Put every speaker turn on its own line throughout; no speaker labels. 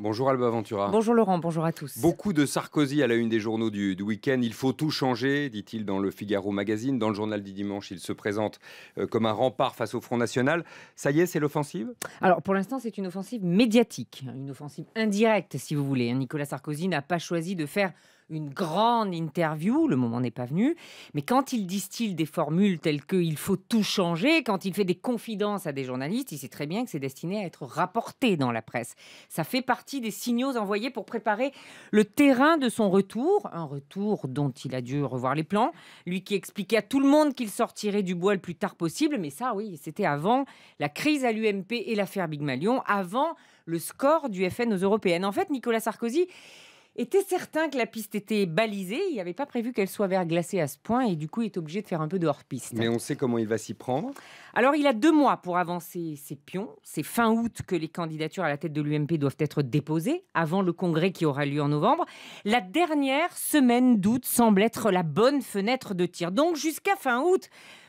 Bonjour Alba Ventura. Bonjour
Laurent, bonjour à tous.
Beaucoup de Sarkozy à la une des journaux du, week-end. Il faut tout changer, dit-il dans le Figaro Magazine. Dans le journal du dimanche, il se présente euh, comme un rempart face au Front National. Ça y est, c'est l'offensive
Alors pour l'instant, c'est une offensive médiatique, une offensive indirecte si vous voulez. Hein, Nicolas Sarkozy n'a pas choisi de faire une grande interview, le moment n'est pas venu, mais quand il distille des formules telles que il faut tout changer, quand il fait des confidences à des journalistes, il sait très bien que c'est destiné à être rapporté dans la presse. Ça fait partie des signaux envoyés pour préparer le terrain de son retour, un retour dont il a dû revoir les plans, lui qui expliquait à tout le monde qu'il sortirait du bois le plus tard possible, mais ça oui, c'était avant la crise à l'UMP et l'affaire Big Malion, avant le score du FN aux européennes. En fait, Nicolas Sarkozy était certain que la piste était balisée. Il n'avait pas prévu qu'elle soit verglacée à ce point et du coup, il est obligé de faire un peu de hors-piste.
Mais on sait comment il va s'y prendre. Alors, il
a deux mois pour avancer ses pions. C'est fin août que les candidatures à la tête de l'UMP doivent être déposées avant le congrès qui aura lieu en novembre. La dernière semaine d'août semble être la bonne fenêtre de tir. Donc, jusqu'à fin août,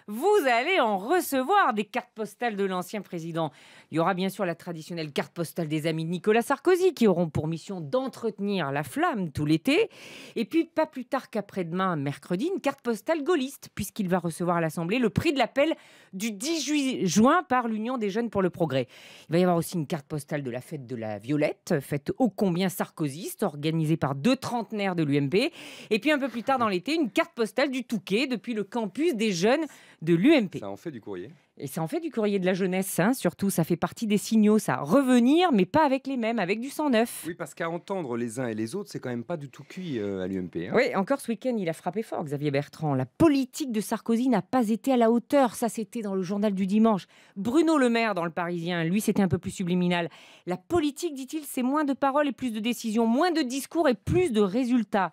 vous allez en recevoir des cartes postales de l'ancien président. Il y aura bien sûr la traditionnelle carte postale des amis de Nicolas Sarkozy qui auront pour mission d'entretenir la flamme tout l'été. Et puis, pas plus tard qu'après-demain, mercredi, une carte postale gaulliste, puisqu'il va recevoir à l'Assemblée le prix de l'appel du 10 juin par l'Union des jeunes pour le progrès. Il va y avoir aussi une carte postale de la fête de la Violette, fête ô combien sarkozyste, organisée par deux trentenaires de l'UMP. Et puis, un peu plus tard dans l'été, une carte postale du Touquet depuis le campus des jeunes de l'UMP. Ça en fait du courrier. Et ça en fait du courrier de la jeunesse, hein, surtout. Ça fait partie des signaux, ça. Revenir, mais pas avec les mêmes, avec du sang
neuf. Oui, parce qu'à entendre les uns et les autres, c'est quand même pas du tout cuit euh, à l'UMP. Hein. Oui, encore ce week-end, il a frappé fort, Xavier Bertrand. La
politique de Sarkozy n'a pas été à la hauteur. Ça, c'était dans le journal du dimanche. Bruno Le Maire, dans le Parisien, lui, c'était un peu plus subliminal. La politique, dit-il, c'est moins de paroles et plus de décisions, moins de discours et plus de résultats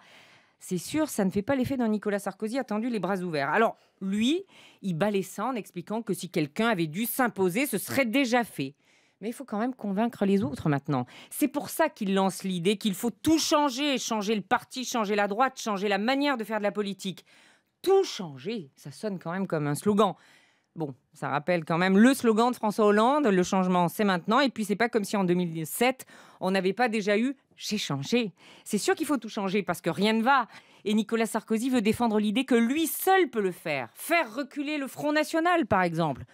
c'est sûr, ça ne fait pas l'effet d'un Nicolas Sarkozy attendu les bras ouverts. Alors, lui, il balait en expliquant que si quelqu'un avait dû s'imposer, ce serait déjà fait. Mais il faut quand même convaincre les autres maintenant. C'est pour ça qu'il lance l'idée qu'il faut tout changer, changer le parti, changer la droite, changer la manière de faire de la politique. Tout changer, ça sonne quand même comme un slogan. Bon, ça rappelle quand même le slogan de François Hollande, le changement c'est maintenant. Et puis c'est pas comme si en 2007 on n'avait pas déjà eu j'ai changé. C'est sûr qu'il faut tout changer parce que rien ne va. Et Nicolas Sarkozy veut défendre l'idée que lui seul peut le faire. Faire reculer le Front National, par exemple.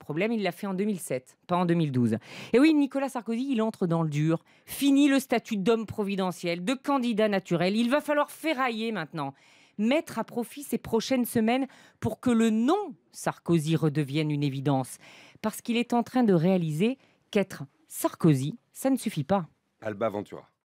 Problème, il l'a fait en 2007, pas en 2012. Et oui, Nicolas Sarkozy, il entre dans le dur. Fini le statut d'homme providentiel, de candidat naturel. Il va falloir ferrailler maintenant mettre à profit ces prochaines semaines pour que le nom Sarkozy redevienne une évidence. Parce qu'il est en train de réaliser qu'être Sarkozy, ça ne suffit pas.
Alba Ventura.